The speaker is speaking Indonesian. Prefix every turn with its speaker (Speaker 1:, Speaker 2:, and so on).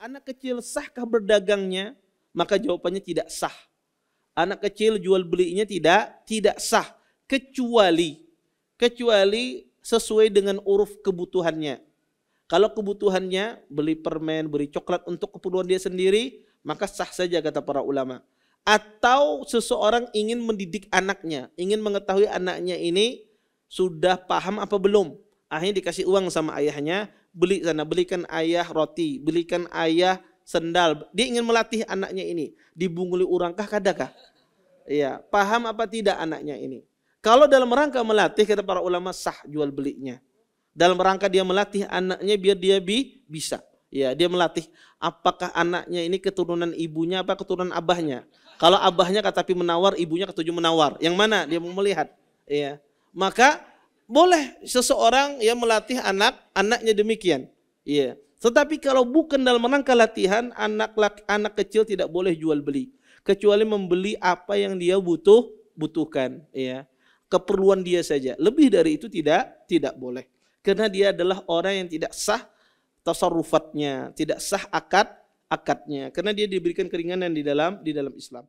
Speaker 1: anak kecil sahkah berdagangnya? Maka jawabannya tidak sah. Anak kecil jual belinya tidak tidak sah kecuali kecuali sesuai dengan uruf kebutuhannya. Kalau kebutuhannya beli permen, beli coklat untuk keperluan dia sendiri, maka sah saja kata para ulama. Atau seseorang ingin mendidik anaknya, ingin mengetahui anaknya ini sudah paham apa belum Akhirnya dikasih uang sama ayahnya, beli sana, belikan ayah roti, belikan ayah sendal. Dia ingin melatih anaknya ini. Dibunguli urangkah kadakah? Iya, paham apa tidak anaknya ini? Kalau dalam rangka melatih, kata para ulama sah jual belinya. Dalam rangka dia melatih anaknya biar dia bi bisa. Ya, dia melatih apakah anaknya ini keturunan ibunya apa keturunan abahnya. Kalau abahnya kata tapi menawar, ibunya ketujuh menawar. Yang mana dia mau melihat. Ya. Maka boleh seseorang ya melatih anak anaknya demikian. Iya. Tetapi kalau bukan dalam rangka latihan, anak anak kecil tidak boleh jual beli kecuali membeli apa yang dia butuh butuhkan, ya. Keperluan dia saja. Lebih dari itu tidak tidak boleh. Karena dia adalah orang yang tidak sah tasarrufatnya, tidak sah akad akadnya. Karena dia diberikan keringanan di dalam di dalam Islam